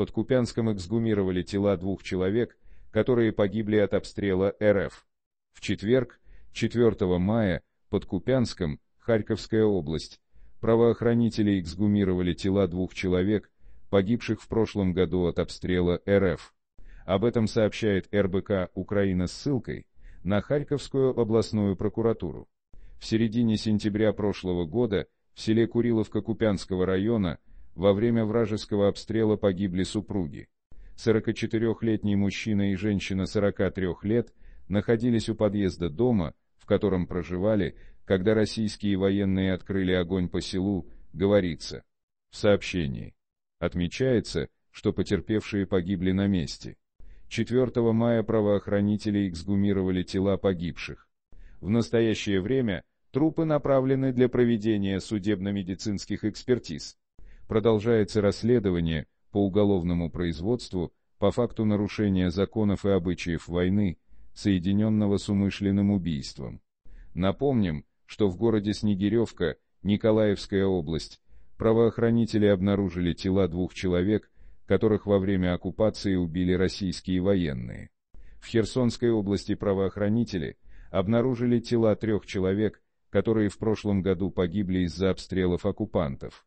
Под Купянском эксгумировали тела двух человек, которые погибли от обстрела РФ. В четверг, 4 мая, под Купянском, Харьковская область, правоохранители эксгумировали тела двух человек, погибших в прошлом году от обстрела РФ. Об этом сообщает РБК «Украина» с ссылкой на Харьковскую областную прокуратуру. В середине сентября прошлого года в селе Куриловка Купянского района во время вражеского обстрела погибли супруги. 44-летний мужчина и женщина 43 лет находились у подъезда дома, в котором проживали, когда российские военные открыли огонь по селу, говорится. В сообщении. Отмечается, что потерпевшие погибли на месте. 4 мая правоохранители эксгумировали тела погибших. В настоящее время трупы направлены для проведения судебно-медицинских экспертиз продолжается расследование по уголовному производству по факту нарушения законов и обычаев войны, соединенного с умышленным убийством. Напомним, что в городе Снегиревка, Николаевская область, правоохранители обнаружили тела двух человек, которых во время оккупации убили российские военные. В Херсонской области правоохранители обнаружили тела трех человек, которые в прошлом году погибли из-за обстрелов оккупантов.